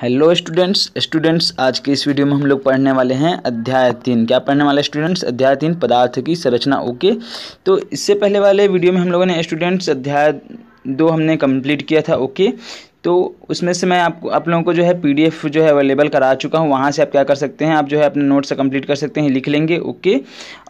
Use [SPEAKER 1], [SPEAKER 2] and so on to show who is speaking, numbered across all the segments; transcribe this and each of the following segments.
[SPEAKER 1] hello students students आज के इस वीडियो में हम लोग पढ़ने वाले हैं अध्याय तीन क्या पढ़ने वाले स्टूडेंट्स अध्याय तीन पदार्थ की संरचना ओके तो इससे पहले वाले वीडियो में हम लोगों ने स्टूडेंट्स अध्याय दो हमने कंप्लीट किया था ओके तो उसमें से मैं आपको आप लोगों को जो है पीडीएफ जो है अवेलेबल करा चुका हूँ वहाँ से आप क्या कर सकते हैं आप जो है अपने नोट्स कम्प्लीट कंप्लीट कर सकते हैं लिख लेंगे ओके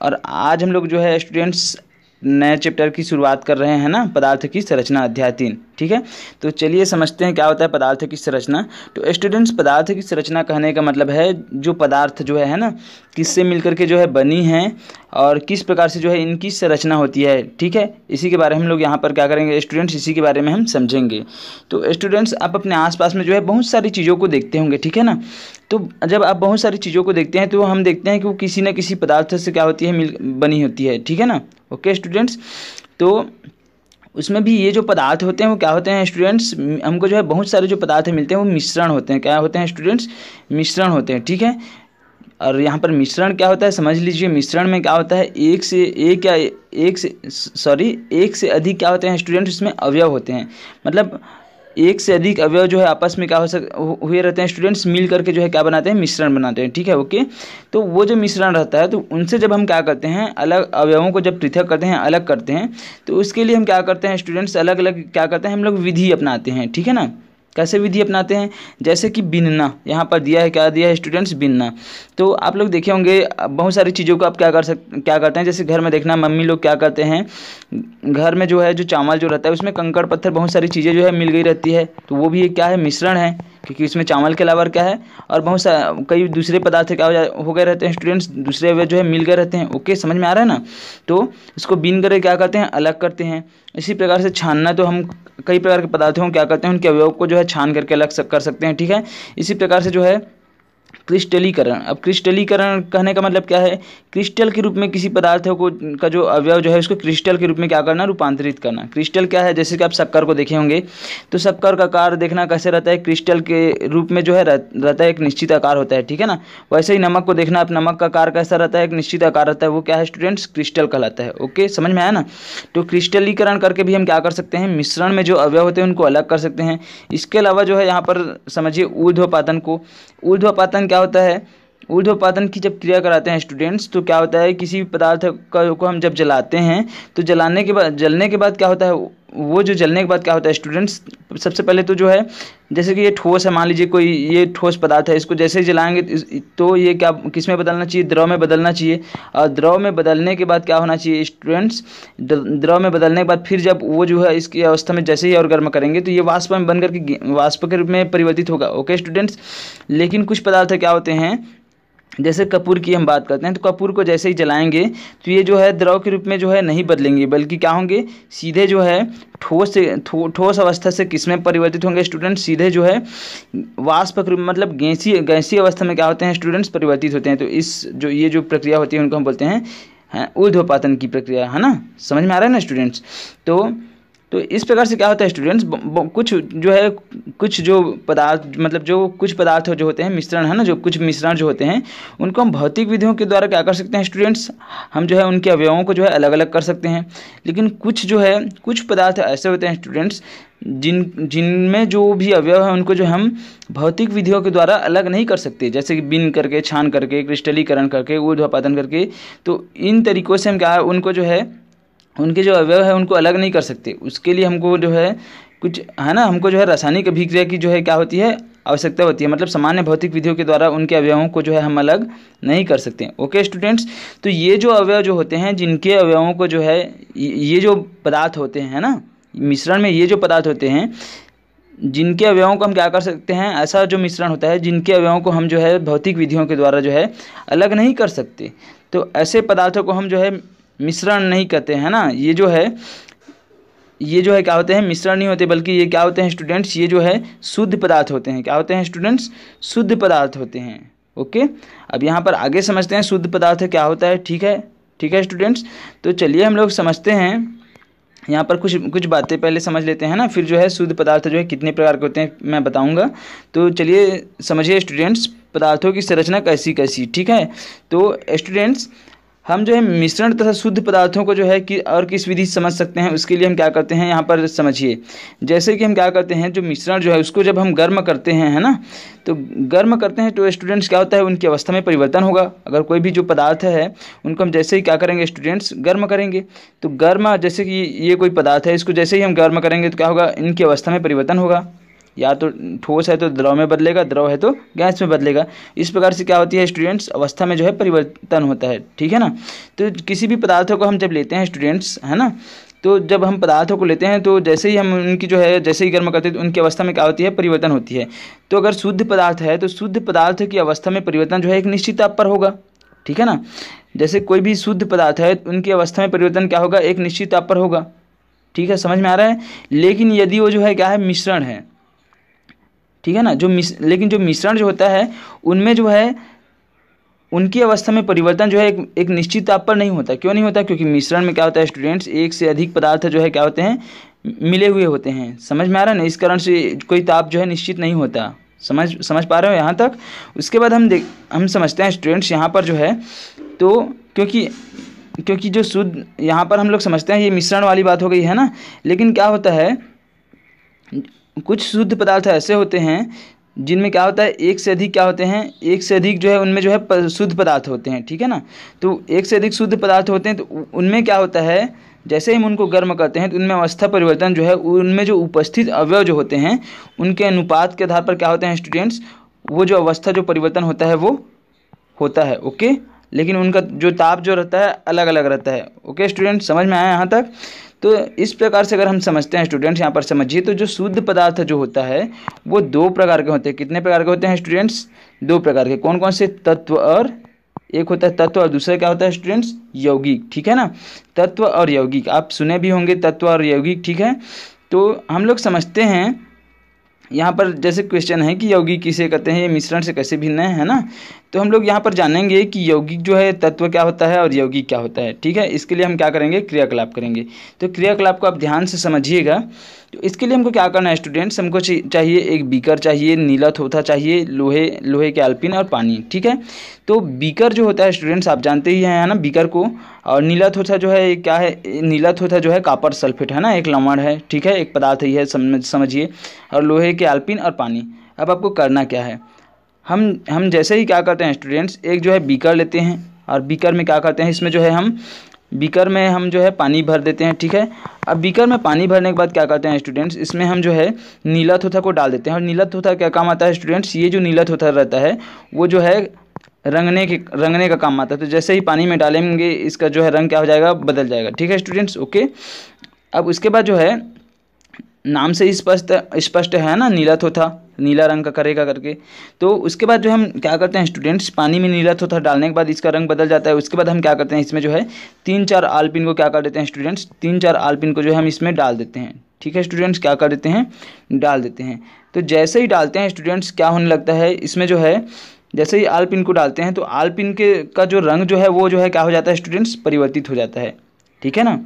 [SPEAKER 1] और आज हम लोग जो है स्टूडेंट्स नए चैप्टर की शुरुआत कर रहे हैं ना पदार्थ की संरचना अध्याय तीन ठीक है तो चलिए समझते हैं क्या होता है पदार्थ की संरचना तो स्टूडेंट्स पदार्थ की संरचना कहने का मतलब है जो पदार्थ जो है है ना किससे मिलकर के जो है बनी है और किस प्रकार से जो है इनकी संरचना होती है ठीक है इसी के बारे में हम लोग यहाँ पर क्या करेंगे स्टूडेंट्स इसी के बारे में हम समझेंगे तो स्टूडेंट्स आप अपने आसपास में जो है बहुत सारी चीज़ों को देखते होंगे ठीक है ना तो जब आप बहुत सारी चीज़ों को देखते हैं तो हम देखते हैं कि वो किसी न किसी पदार्थ से क्या होती है मिल बनी होती है ठीक है ना ओके स्टूडेंट्स तो उसमें भी ये जो पदार्थ होते हैं वो क्या होते हैं स्टूडेंट्स हमको जो है बहुत सारे जो पदार्थ मिलते हैं वो मिश्रण होते हैं क्या होते हैं स्टूडेंट्स मिश्रण होते हैं ठीक है और यहाँ पर मिश्रण क्या होता है समझ लीजिए मिश्रण में क्या होता है एक से एक या एक से सॉरी एक से अधिक क्या होते हैं स्टूडेंट्स उसमें अवयव होते हैं मतलब एक से अधिक अवयव जो है आपस में क्या हो सक हुए रहते हैं स्टूडेंट्स मिल करके जो है क्या बनाते हैं मिश्रण बनाते हैं ठीक है ओके तो वो जो मिश्रण रहता है तो उनसे जब हम क्या करते हैं अलग अवयवों को जब पृथक करते हैं अलग करते हैं तो उसके लिए हम क्या करते हैं स्टूडेंट्स अलग अलग क्या करते हैं हम लोग विधि अपनाते हैं ठीक है ना कैसे विधि अपनाते हैं जैसे कि बिनना यहाँ पर दिया है क्या दिया है स्टूडेंट्स बिनना तो आप लोग देखे होंगे बहुत सारी चीज़ों को आप क्या कर सक क्या करते हैं जैसे घर में देखना मम्मी लोग क्या करते हैं घर में जो है जो चावल जो रहता है उसमें कंकड़ पत्थर बहुत सारी चीज़ें जो है मिल गई रहती है तो वो भी क्या है मिश्रण है क्योंकि इसमें चावल के अलावा क्या है और बहुत सा कई दूसरे पदार्थ क्या हो गए रहते हैं स्टूडेंट्स दूसरे वे जो है मिल गए रहते हैं ओके समझ में आ रहा है ना तो इसको बीन करके क्या करते हैं अलग करते हैं इसी प्रकार से छानना तो हम कई प्रकार के पदार्थों को क्या करते हैं उनके अवयव को जो है छान करके अलग कर सकते हैं ठीक है इसी प्रकार से जो है क्रिस्टलीकरण अब क्रिस्टलीकरण कहने का मतलब क्या है क्रिस्टल के रूप में किसी पदार्थ को का जो अवयव जो है उसको क्रिस्टल के रूप में क्या करना रूपांतरित करना क्रिस्टल क्या है जैसे कि आप शक्कर को देखे होंगे तो शक्कर का आकार देखना कैसे रहता है क्रिस्टल के रूप में जो है रहता है एक निश्चित आकार होता है ठीक है ना वैसे ही नमक को देखना आप नमक का आकार कैसा रहता है एक निश्चित आकार रहता है वो क्या है स्टूडेंट्स क्रिस्टल कहलाता है ओके समझ में आया ना तो क्रिस्टलीकरण करके भी हम क्या कर सकते हैं मिश्रण में जो अवयव होते हैं उनको अलग कर सकते हैं इसके अलावा जो है यहाँ पर समझिए ऊर्ध्वपातन को ऊर्ध्वपातन क्या क्या होता है ऊर्ध्वपातन की जब क्रिया कराते हैं स्टूडेंट्स तो क्या होता है किसी भी पदार्थ को हम जब जलाते हैं तो जलाने के बाद जलने के बाद क्या होता है वो जो जलने के बाद क्या होता है स्टूडेंट्स सबसे पहले तो जो है जैसे कि ये ठोस है मान लीजिए कोई ये ठोस पदार्थ है इसको जैसे ही जलाएंगे तो ये क्या किस में बदलना चाहिए द्रव में बदलना चाहिए और द्रव में बदलने के बाद क्या होना चाहिए स्टूडेंट्स द्रव में बदलने के बाद फिर जब वो जो है इसकी अवस्था में जैसे ही और गर्म करेंगे तो ये वाष्प में बनकर के वाष्प में परिवर्तित होगा ओके स्टूडेंट्स लेकिन कुछ पदार्थ क्या होते हैं जैसे कपूर की हम बात करते हैं तो कपूर को जैसे ही जलाएंगे तो ये जो है द्रव के रूप में जो है नहीं बदलेंगे बल्कि क्या होंगे सीधे जो है ठोस से ठोस थो, अवस्था से किस में परिवर्तित होंगे स्टूडेंट सीधे जो है वाष्प मतलब गैसी गैसी अवस्था में क्या होते हैं स्टूडेंट्स परिवर्तित होते हैं तो इस जो ये जो प्रक्रिया होती है उनको हम बोलते हैं ऊर्ध्वपातन की प्रक्रिया है ना समझ में आ रहा है ना स्टूडेंट्स तो तो इस प्रकार से क्या होता है स्टूडेंट्स कुछ जो है कुछ जो पदार्थ मतलब जो कुछ पदार्थ जो होते हैं मिश्रण है ना जो कुछ मिश्रण जो होते हैं उनको हम भौतिक विधियों के द्वारा क्या कर सकते हैं स्टूडेंट्स हम जो है उनके अवयवों को जो है अलग अलग कर सकते हैं लेकिन कुछ जो है कुछ पदार्थ ऐसे होते हैं स्टूडेंट्स जिन जिनमें जो भी अवयव है उनको जो हम भौतिक विधियों के द्वारा अलग नहीं कर सकते जैसे कि बिन करके छान करके क्रिस्टलीकरण करके ऊर्ध्वपादन करके तो इन तरीकों से हम क्या उनको जो है उनके जो अवयव है उनको अलग नहीं कर सकते उसके लिए हमको जो है कुछ है ना हमको जो है रासायनिक अभिक्रिया की जो है क्या होती है आवश्यकता होती है मतलब सामान्य भौतिक विधियों के द्वारा उनके अवयवों को जो है हम अलग नहीं कर सकते ओके स्टूडेंट्स तो ये जो अवयव जो होते हैं जिनके अवयवों को जो है ये जो पदार्थ होते हैं ना मिश्रण में ये जो पदार्थ होते हैं जिनके अवयवों को हम क्या कर सकते हैं ऐसा जो मिश्रण होता है जिनके अवयवों को हम जो है भौतिक विधियों के द्वारा जो है अलग नहीं कर सकते तो ऐसे पदार्थों को हम जो है मिश्रण नहीं कहते हैं ना ये जो है ये जो है क्या होते हैं मिश्रण नहीं होते बल्कि ये क्या होते हैं स्टूडेंट्स ये जो है शुद्ध पदार्थ होते हैं क्या होते हैं स्टूडेंट्स शुद्ध पदार्थ होते हैं ओके अब यहाँ पर आगे समझते हैं शुद्ध पदार्थ क्या होता है ठीक है ठीक है स्टूडेंट्स तो चलिए हम लोग समझते हैं यहाँ पर कुछ कुछ बातें पहले समझ लेते हैं ना फिर जो है शुद्ध पदार्थ जो है कितने प्रकार के होते हैं मैं बताऊँगा तो चलिए समझिए स्टूडेंट्स पदार्थों की संरचना कैसी कैसी ठीक है तो स्टूडेंट्स हम जो है मिश्रण तथा शुद्ध पदार्थों को जो है कि और किस विधि समझ सकते हैं उसके लिए हम क्या करते हैं यहाँ पर समझिए जैसे कि हम क्या करते हैं जो मिश्रण जो है उसको जब हम गर्म करते हैं है ना तो गर्म करते हैं तो स्टूडेंट्स क्या होता है उनकी अवस्था में परिवर्तन होगा अगर कोई भी जो पदार्थ है उनको हम जैसे ही क्या करेंगे स्टूडेंट्स गर्म करेंगे तो गर्म जैसे कि ये कोई पदार्थ है इसको जैसे ही हम गर्म करेंगे तो क्या होगा इनकी अवस्था में परिवर्तन होगा या तो ठोस है तो द्रव में बदलेगा द्रव है तो गैस में बदलेगा इस प्रकार से क्या होती है स्टूडेंट्स अवस्था में जो है परिवर्तन होता है ठीक है ना तो किसी भी पदार्थ को हम जब लेते हैं स्टूडेंट्स है ना तो जब हम पदार्थों को लेते हैं तो जैसे ही हम उनकी जो है जैसे ही गर्म करते हैं तो उनकी अवस्था में क्या होती है परिवर्तन होती है तो अगर शुद्ध पदार्थ है तो शुद्ध पदार्थ की अवस्था में परिवर्तन जो है एक निश्चित ताप पर होगा ठीक है ना जैसे कोई भी शुद्ध पदार्थ है तो उनकी अवस्था में परिवर्तन क्या होगा एक निश्चित ताप पर होगा ठीक है समझ में आ रहा है लेकिन यदि वो जो है क्या है मिश्रण है ठीक है ना जो मिस लेकिन जो मिश्रण जो होता है उनमें जो है उनकी अवस्था में परिवर्तन जो है एक एक निश्चित ताप पर नहीं होता क्यों नहीं होता क्योंकि मिश्रण में क्या होता है स्टूडेंट्स एक से अधिक पदार्थ जो है क्या होते हैं मिले हुए होते हैं समझ में आ रहा है ना इस कारण से कोई ताप जो है निश्चित नहीं होता समझ समझ पा रहे हो यहाँ तक उसके बाद हम देख हम समझते हैं स्टूडेंट्स यहाँ पर जो है तो क्योंकि क्योंकि जो शुद्ध यहाँ पर हम लोग समझते हैं ये मिश्रण वाली बात हो गई है ना लेकिन क्या होता है कुछ शुद्ध पदार्थ ऐसे होते हैं जिनमें क्या होता है एक से अधिक क्या होते हैं एक से अधिक जो है उनमें जो है शुद्ध पदार्थ होते हैं ठीक है ना तो एक से अधिक शुद्ध पदार्थ होते हैं तो उनमें क्या होता है जैसे ही हम उनको गर्म करते हैं तो उनमें अवस्था परिवर्तन जो है उनमें जो उपस्थित अवयव जो होते हैं उनके अनुपात के आधार पर क्या होते हैं स्टूडेंट्स वो जो अवस्था जो परिवर्तन होता है वो होता है ओके लेकिन उनका जो ताप जो रहता है अलग अलग रहता है ओके स्टूडेंट समझ में आया यहाँ तक तो इस प्रकार से अगर हम समझते हैं स्टूडेंट्स यहाँ पर समझिए तो जो शुद्ध पदार्थ जो होता है वो दो प्रकार के होते हैं कितने प्रकार के होते हैं स्टूडेंट्स दो प्रकार के कौन कौन से तत्व और एक होता है तत्व और दूसरा क्या होता है स्टूडेंट्स यौगिक ठीक है ना तत्व और यौगिक आप सुने भी होंगे तत्व और यौगिक ठीक है तो हम लोग समझते हैं यहाँ पर जैसे क्वेश्चन है कि यौगिक किसे कहते हैं ये मिश्रण से कैसे भिन्न है ना तो हम लोग यहाँ पर जानेंगे कि यौगिक जो है तत्व क्या होता है और यौगिक क्या होता है ठीक है इसके लिए हम क्या करेंगे क्रियाकलाप करेंगे तो क्रियाकलाप को आप ध्यान से समझिएगा तो इसके लिए हमको क्या करना है स्टूडेंट्स हमको चाहिए एक बीकर चाहिए नीला थोथा चाहिए लोहे लोहे के आलपिन और पानी ठीक है तो बीकर जो होता है स्टूडेंट्स आप जानते ही हैं ना बीकर को और नीला थोथा जो है क्या है नीला थोथा जो है कापर सल्फेट है ना एक लवण है ठीक है एक पदार्थ ही है समझिए और लोहे के आल्पिन और पानी अब आपको करना क्या है हम हम जैसे ही क्या करते हैं स्टूडेंट्स एक जो है बीकर लेते हैं और बीकर में क्या करते हैं इसमें जो है हम बीकर में हम जो है पानी भर देते हैं ठीक है अब बीकर में पानी भरने के बाद क्या करते हैं स्टूडेंट्स इसमें हम जो है नीला थोथा को डाल देते हैं और नीला थोथा क्या काम आता है स्टूडेंट्स ये जो नीला थोथा रहता है वो जो है रंगने के रंगने का काम आता है तो जैसे ही पानी में डालेंगे इसका जो है रंग क्या हो जाएगा बदल जाएगा ठीक है स्टूडेंट्स ओके अब उसके बाद जो है नाम से स्पष्ट स्पष्ट है ना नीला थोथा नीला रंग का करेगा करके तो उसके बाद जो हम क्या करते हैं स्टूडेंट्स पानी में नीला थोथा डालने के बाद इसका रंग बदल जाता है उसके बाद हम क्या करते हैं इसमें जो है तीन चार आलपिन को क्या कर देते हैं स्टूडेंट्स तीन चार आलपिन को जो है हम इसमें डाल देते हैं ठीक है स्टूडेंट्स क्या कर देते हैं डाल देते हैं तो जैसे ही डालते हैं स्टूडेंट्स क्या होने लगता है इसमें जो है जैसे ही आलपिन को डालते हैं तो आलपिन के का जो रंग जो है वो जो है क्या हो जाता है स्टूडेंट्स परिवर्तित हो जाता है ठीक है ना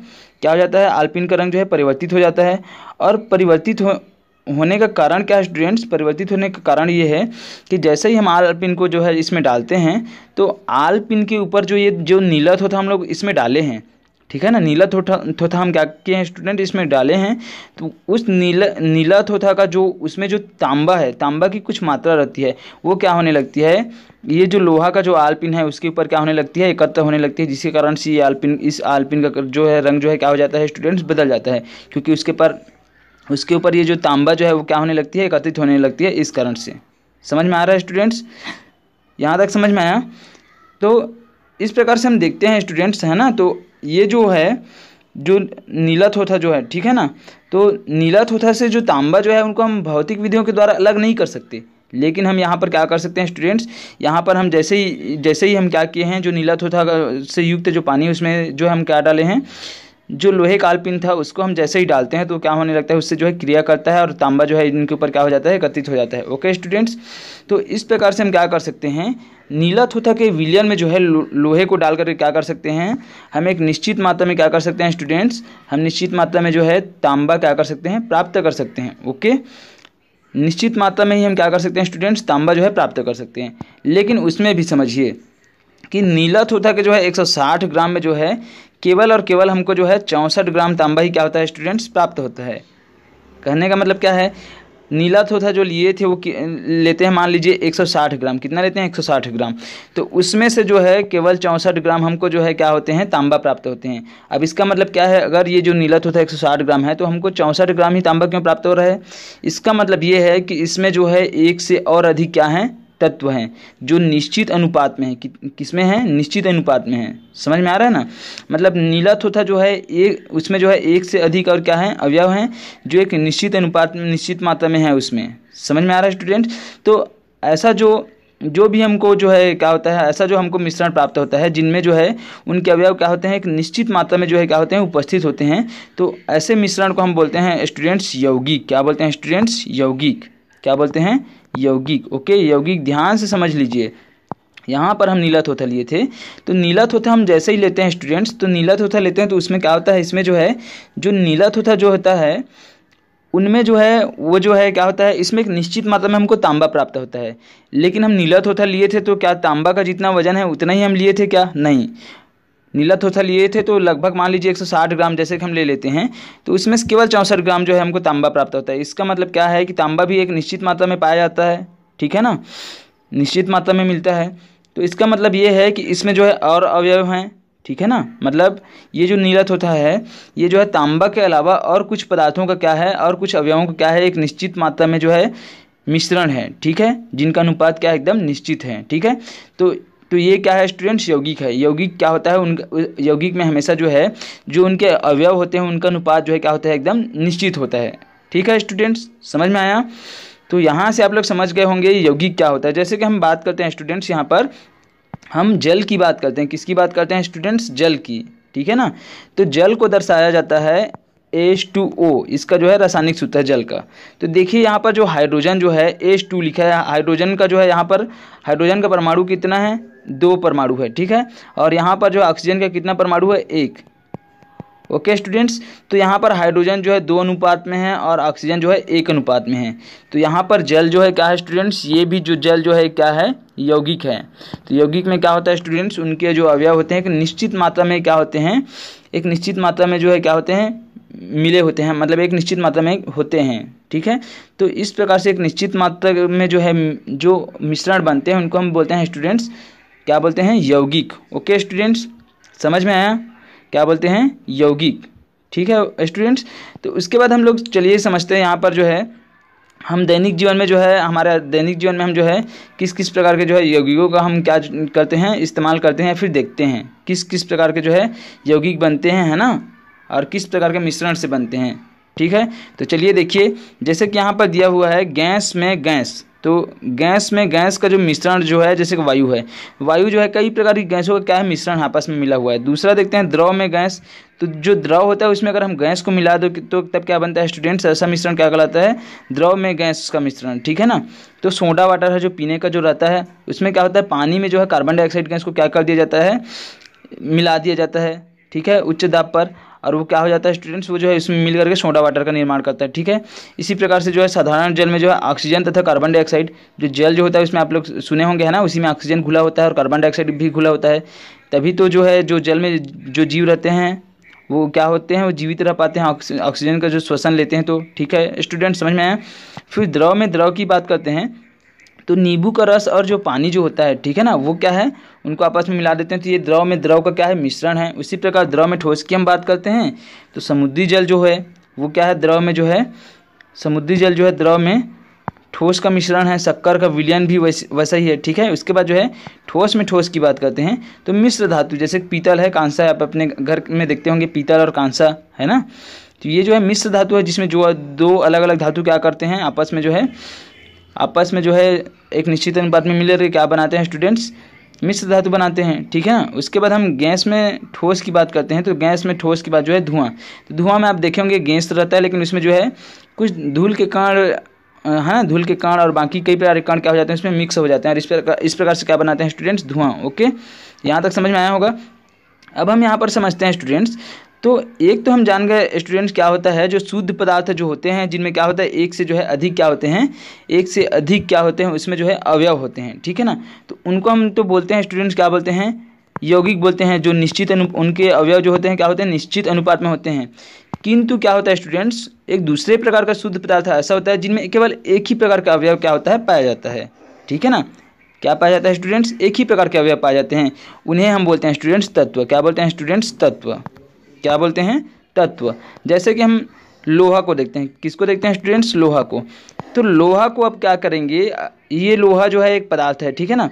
[SPEAKER 1] क्या हो जाता है आलपिन का रंग जो है परिवर्तित हो जाता है और परिवर्तित हो होने का कारण क्या है स्टूडेंट्स परिवर्तित होने का कारण ये है कि जैसे ही हम आल पिन को जो है इसमें डालते हैं तो आल पिन के ऊपर जो ये जो नीला थोथा हम लोग इसमें डाले हैं ठीक है ना नीला थोथा थोथा हम क्या किए हैं स्टूडेंट इसमें डाले हैं तो उस नीला नीला थोथा का जो उसमें जो तांबा है तांबा की कुछ मात्रा रहती है वो क्या होने लगती है ये जो लोहा का जो आलपिन है उसके ऊपर क्या होने लगती है एकत्र होने लगती है जिसके कारण से ये आलपिन इस आलपिन का जो है रंग जो है क्या हो जाता है स्टूडेंट्स बदल जाता है क्योंकि उसके पर उसके ऊपर ये जो तांबा जो है वो क्या होने लगती है एकत्रित होने लगती है इस करंट से समझ में आ रहा है स्टूडेंट्स यहाँ तक समझ में आया तो इस प्रकार से हम देखते हैं स्टूडेंट्स है ना तो ये जो है जो नीला थोथा जो है ठीक है ना तो नीला थोथा से जो तांबा जो है उनको हम भौतिक विधियों के द्वारा अलग नहीं कर सकते लेकिन हम यहाँ पर क्या कर सकते हैं स्टूडेंट्स यहाँ पर हम जैसे ही जैसे ही हम क्या किए हैं जो नीला थोथा से युक्त जो पानी उसमें जो हम क्या डाले हैं जो लोहे का आलपिन था उसको हम जैसे ही डालते हैं तो क्या होने लगता है उससे जो है क्रिया करता है और तांबा जो है इनके ऊपर क्या हो जाता है एकत्रित हो जाता है ओके स्टूडेंट्स तो इस प्रकार से हम क्या कर सकते हैं नीला थोथा के विलियन में जो है लोहे को डाल करके क्या कर सकते हैं हम एक निश्चित मात्रा में क्या कर सकते हैं स्टूडेंट्स हम निश्चित मात्रा में जो है तांबा क्या कर सकते हैं प्राप्त कर सकते हैं ओके निश्चित मात्रा में ही हम क्या कर सकते हैं स्टूडेंट्स तांबा जो है प्राप्त कर सकते हैं लेकिन उसमें भी समझिए कि नीला थोथा के जो है 160 ग्राम में जो है केवल और केवल हमको जो है चौंसठ ग्राम तांबा ही क्या होता है स्टूडेंट्स प्राप्त होता है कहने का मतलब क्या है नीला थोथा जो लिए थे वो लेते हैं मान लीजिए 160 ग्राम कितना लेते हैं 160 ग्राम तो उसमें से जो है केवल चौंसठ ग्राम हमको जो है क्या होते हैं तांबा प्राप्त होते हैं अब इसका मतलब क्या है अगर ये जो नीला थोथा 160 ग्राम है तो हमको चौंसठ ग्राम ही तांबा क्यों प्राप्त हो रहा है इसका मतलब ये है कि इसमें जो है एक से और अधिक क्या हैं तत्व हैं जो निश्चित अनुपात में है कि, किसमें हैं निश्चित अनुपात में है समझ में आ रहा है ना मतलब नीला थोथा जो है एक उसमें जो है एक से अधिक और क्या है अवयव हैं जो एक निश्चित अनुपात में निश्चित मात्रा में है उसमें समझ में आ रहा है स्टूडेंट तो ऐसा जो जो भी हमको जो है क्या होता है ऐसा जो हमको मिश्रण प्राप्त होता है जिनमें जो है उनके अवयव क्या होते हैं एक निश्चित मात्रा में जो है क्या होते हैं उपस्थित होते हैं तो ऐसे मिश्रण को हम बोलते हैं स्टूडेंट्स यौगिक क्या बोलते हैं स्टूडेंट्स यौगिक क्या बोलते हैं यौगिक ओके यौगिक ध्यान से समझ लीजिए यहाँ पर हम नीला थोथा लिए थे तो नीला थोथा हम जैसे ही लेते हैं स्टूडेंट्स तो नीला थोथा लेते हैं तो उसमें क्या होता है इसमें जो है जो नीला थोथा जो होता है उनमें जो है वो जो है क्या होता है इसमें एक निश्चित मात्रा में हमको तांबा प्राप्त होता है लेकिन हम नीला थोथा लिए थे तो क्या तांबा का जितना वजन है उतना ही हम लिए थे क्या नहीं नीला थोथा लिए थे तो लगभग मान लीजिए 160 ग्राम जैसे कि हम ले लेते हैं तो इसमें केवल चौंसठ ग्राम जो है हमको तांबा प्राप्त होता है इसका मतलब क्या है कि तांबा भी एक निश्चित मात्रा में पाया जाता है ठीक है ना निश्चित मात्रा में मिलता है तो इसका मतलब ये है कि इसमें जो है और अवयव हैं ठीक है ना मतलब ये जो नीला थोथा है ये जो है तांबा के अलावा और कुछ पदार्थों का क्या है और कुछ अवयवों का क्या है एक निश्चित मात्रा में जो है मिश्रण है ठीक है जिनका अनुपात क्या एकदम निश्चित है ठीक है तो तो ये क्या है स्टूडेंट्स यौगिक है यौगिक क्या होता है उनका यौगिक में हमेशा जो है जो उनके अवयव होते हैं उनका अनुपात जो है क्या होता है एकदम निश्चित होता है ठीक है स्टूडेंट्स समझ में आया तो यहाँ से आप लोग समझ गए होंगे यौगिक क्या होता है जैसे कि हम बात करते हैं स्टूडेंट्स यहाँ पर हम जल की बात करते हैं किसकी बात करते हैं स्टूडेंट्स जल की ठीक है ना तो जल को दर्शाया जाता है एस टू ओ इसका जो है रासायनिक सूत्र है जल का तो देखिए यहाँ पर जो हाइड्रोजन जो है एस टू लिखा है हाइड्रोजन का जो है यहाँ पर हाइड्रोजन का परमाणु कितना है दो परमाणु है ठीक है और यहाँ पर जो ऑक्सीजन का कितना परमाणु है एक ओके स्टूडेंट्स तो यहाँ पर हाइड्रोजन जो है दो अनुपात में है और ऑक्सीजन जो है एक अनुपात में है तो यहाँ पर जल जो है क्या है स्टूडेंट्स ये भी जो जल जो है क्या है यौगिक है तो यौगिक में क्या होता है स्टूडेंट्स उनके जो अवयव होते हैं एक निश्चित मात्रा में क्या होते हैं एक निश्चित मात्रा में जो है क्या होते हैं मिले होते हैं मतलब एक निश्चित मात्रा में होते हैं ठीक है तो इस प्रकार से एक निश्चित मात्रा में जो है जो मिश्रण बनते हैं उनको हम बोलते हैं स्टूडेंट्स क्या बोलते हैं यौगिक ओके स्टूडेंट्स समझ में आया क्या बोलते हैं यौगिक ठीक है स्टूडेंट्स तो उसके बाद हम लोग चलिए समझते हैं यहाँ पर जो है हम दैनिक जीवन में जो है हमारा दैनिक जीवन में हम जो है किस किस प्रकार के जो है यौगिकों का हम क्या करते हैं इस्तेमाल करते हैं फिर देखते हैं किस किस प्रकार के जो है यौगिक बनते हैं है ना और किस प्रकार के मिश्रण से बनते हैं ठीक है तो चलिए देखिए जैसे कि यहाँ पर दिया हुआ है गैस में गैस तो गैस में गैस का जो मिश्रण जो है जैसे कि वायु है वायु जो है कई प्रकार की गैसों का क्या है मिश्रण आपस में मिला हुआ है दूसरा देखते हैं द्रव में गैस तो जो द्रव होता है उसमें अगर हम गैस को मिला दो तो तब क्या बनता है स्टूडेंट्स ऐसा मिश्रण क्या कहलाता है द्रव में गैस का मिश्रण ठीक है ना तो सोडा वाटर है जो पीने का जो रहता है उसमें क्या होता है पानी में जो है कार्बन डाइऑक्साइड गैस को क्या कर दिया जाता है मिला दिया जाता है ठीक है उच्च दाब पर और वो क्या हो जाता है स्टूडेंट्स वो जो है इसमें मिल करके सोडा वाटर का निर्माण करता है ठीक है इसी प्रकार से जो है साधारण जल में जो है ऑक्सीजन तथा कार्बन डाइऑक्साइड जो जल जो होता है उसमें आप लोग सुने होंगे है ना उसी में ऑक्सीजन घुला होता है और कार्बन डाइऑक्साइड भी घुला होता है तभी तो जो है जो जल में जो जीव रहते हैं वो क्या होते हैं वो जीवित रह पाते हैं ऑक्सीजन का जो श्वसन लेते हैं तो ठीक है स्टूडेंट समझ में आए फिर द्रव में द्रव की बात करते हैं तो नींबू का रस और जो पानी जो होता है ठीक है ना वो क्या है उनको आपस में मिला देते हैं तो ये द्रव में द्रव का क्या है मिश्रण है उसी प्रकार द्रव में ठोस की हम बात करते हैं तो समुद्री जल जो है वो क्या है द्रव में जो है समुद्री जल जो है द्रव में ठोस का मिश्रण है शक्कर का विलयन भी वैसे वैसा ही है ठीक है उसके बाद जो है ठोस में ठोस की बात करते हैं तो मिश्र धातु जैसे पीतल है कांसा आप अपने घर में देखते होंगे पीतल और कांसा है ना तो ये जो है मिश्र धातु है जिसमें जो दो अलग अलग धातु क्या करते हैं आपस में जो है आपस में जो है एक निश्चित अनुपात में मिलकर क्या बनाते हैं स्टूडेंट्स मिश्र धातु बनाते हैं ठीक है उसके बाद हम गैस में ठोस की बात करते हैं तो गैस में ठोस की बात जो है धुआं तो धुआं में आप देखे होंगे गैस तो रहता है लेकिन उसमें जो है कुछ धूल के कण है ना धूल के कण और बाकी कई प्रकार के कण क्या हो जाते हैं उसमें मिक्स हो जाते हैं और इस प्रकार इस प्रकार से क्या बनाते हैं स्टूडेंट्स धुआं ओके यहाँ तक समझ में आया होगा अब हम यहाँ पर समझते हैं स्टूडेंट्स तो एक तो हम जान गए स्टूडेंट्स क्या होता है जो शुद्ध पदार्थ जो होते हैं जिनमें क्या होता है एक से जो है अधिक क्या होते हैं एक से अधिक क्या होते हैं उसमें जो है अवयव होते हैं ठीक है ना तो उनको हम तो बोलते हैं स्टूडेंट्स क्या बोलते हैं यौगिक बोलते हैं जो निश्चित अनु उनके अवयव जो होते हैं क्या होते हैं निश्चित अनुपात में होते हैं किंतु क्या होता है स्टूडेंट्स एक दूसरे प्रकार का शुद्ध पदार्थ ऐसा होता है जिनमें केवल एक ही प्रकार का अवयव क्या होता है पाया जाता है ठीक है ना क्या पाया जाता है स्टूडेंट्स एक ही प्रकार के अवयव पाए जाते हैं उन्हें हम बोलते हैं स्टूडेंट्स तत्व क्या बोलते हैं स्टूडेंट्स तत्व क्या बोलते हैं तत्व जैसे कि हम लोहा को देखते हैं किसको देखते हैं स्टूडेंट्स लोहा को तो लोहा को आप क्या करेंगे ये लोहा जो है एक पदार्थ है ठीक है ना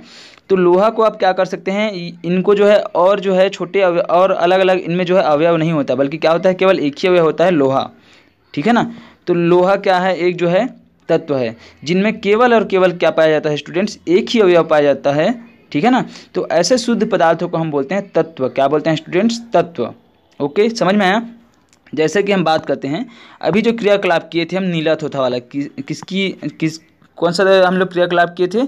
[SPEAKER 1] तो लोहा को आप क्या कर सकते हैं इनको जो है और जो है छोटे और अलग अलग इनमें जो है अवयव नहीं होता बल्कि क्या होता है केवल एक ही अवयव होता है लोहा ठीक है ना तो लोहा क्या है एक जो है तत्व है जिनमें केवल और केवल क्या पाया जाता है स्टूडेंट्स एक ही अवयव पाया जाता है ठीक है ना तो ऐसे शुद्ध पदार्थों को हम बोलते हैं तत्व क्या बोलते हैं स्टूडेंट्स तत्व ओके समझ में आया जैसे कि हम बात करते हैं अभी जो क्रियाकलाप किए थे हम नीला थोथा वाला कि, किसकी किस कौन सा हम लोग क्रियाकलाप किए थे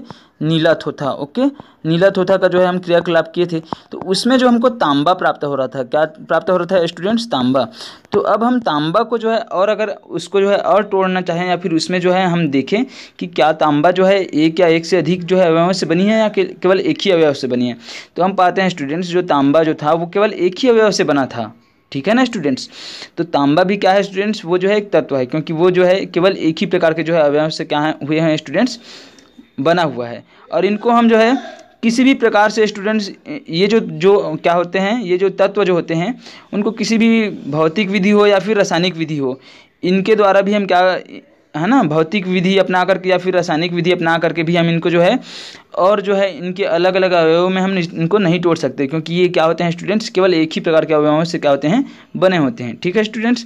[SPEAKER 1] नीला थोथा ओके नीला थोथा का जो है हम क्रियाकलाप किए थे तो उसमें जो हमको तांबा प्राप्त हो रहा था क्या प्राप्त हो रहा था स्टूडेंट्स तांबा तो अब हम तांबा को जो है और अगर उसको जो है और तोड़ना चाहें या फिर उसमें जो है हम देखें कि क्या तांबा जो है एक या एक से अधिक जो है अवयवों से बनी है या केवल एक ही अवयव से बनी है तो हम पाते हैं स्टूडेंट्स जो तांबा जो था वो केवल एक ही अवयव से बना था ठीक है ना स्टूडेंट्स तो तांबा भी क्या है स्टूडेंट्स वो जो है एक तत्व है क्योंकि वो जो है केवल एक ही प्रकार के जो है अवयव से क्या है हुए हैं स्टूडेंट्स बना हुआ है और इनको हम जो है किसी भी प्रकार से स्टूडेंट्स ये जो जो क्या होते हैं ये जो तत्व जो होते हैं उनको किसी भी भौतिक विधि हो या फिर रासायनिक विधि हो इनके द्वारा भी हम क्या है ना भौतिक विधि अपना करके या फिर रासायनिक विधि अपना करके भी हम इनको जो है और जो है इनके अलग अलग अवयव में हम इनको नहीं तोड़ सकते क्योंकि ये क्या होते हैं स्टूडेंट्स केवल एक ही प्रकार के अवयवों से क्या होते हैं बने होते हैं ठीक है स्टूडेंट्स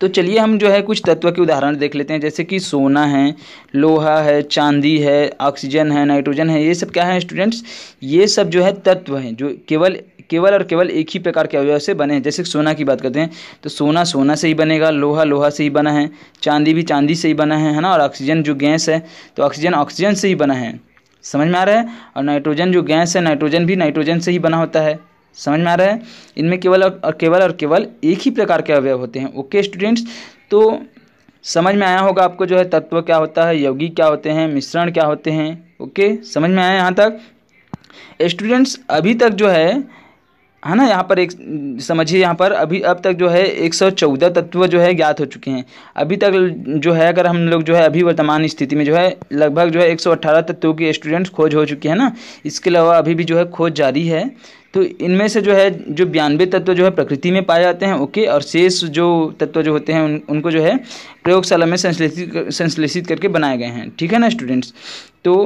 [SPEAKER 1] तो चलिए हम जो है कुछ तत्व के उदाहरण देख लेते हैं जैसे कि सोना है लोहा है चांदी है ऑक्सीजन है नाइट्रोजन है ये सब क्या है स्टूडेंट्स ये सब जो है तत्व हैं जो केवल केवल और केवल एक ही प्रकार के अवयव से बने हैं जैसे सोना की बात करते हैं तो सोना सोना से ही बनेगा लोहा लोहा से ही बना है चांदी भी चांदी से ही बना है है ना और ऑक्सीजन जो गैस है तो ऑक्सीजन ऑक्सीजन से ही बना है समझ में आ रहा है और नाइट्रोजन जो गैस है नाइट्रोजन भी नाइट्रोजन से ही बना होता है समझ में आ रहा है इनमें केवल और केवल और केवल एक ही प्रकार के अवयव होते हैं ओके स्टूडेंट्स तो समझ में आया होगा आपको जो है तत्व क्या होता है यौगिक क्या होते हैं मिश्रण क्या होते हैं ओके समझ में आया यहाँ तक स्टूडेंट्स अभी तक जो है है ना यहाँ पर एक समझिए यहाँ पर अभी अब तक जो है एक सौ चौदह तत्व जो है ज्ञात हो चुके हैं अभी तक जो है अगर हम लोग जो है अभी वर्तमान स्थिति में जो है लगभग जो है एक सौ अट्ठारह तत्वों की स्टूडेंट्स खोज हो चुकी है ना इसके अलावा अभी भी जो है खोज जारी है तो इनमें से जो है जो बयानवे तत्व जो है प्रकृति में पाए जाते हैं ओके और शेष जो तत्व जो होते हैं उन, उनको जो है प्रयोगशाला में संश्लेषित संश्लेषित करके बनाए गए हैं ठीक है ना स्टूडेंट्स तो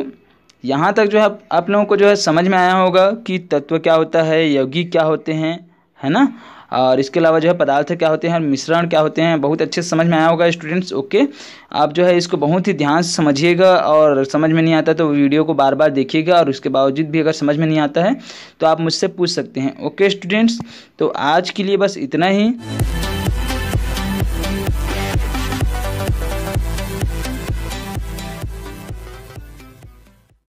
[SPEAKER 1] यहाँ तक जो है आप लोगों को जो है समझ में आया होगा कि तत्व क्या होता है यौगिक क्या होते हैं है ना और इसके अलावा जो है पदार्थ क्या होते हैं मिश्रण क्या होते हैं बहुत अच्छे समझ में आया होगा स्टूडेंट्स ओके आप जो है इसको बहुत ही ध्यान से समझिएगा और समझ में नहीं आता तो वीडियो को बार बार देखिएगा और उसके बावजूद भी अगर समझ में नहीं आता है तो आप मुझसे पूछ सकते हैं ओके स्टूडेंट्स तो आज के लिए बस इतना ही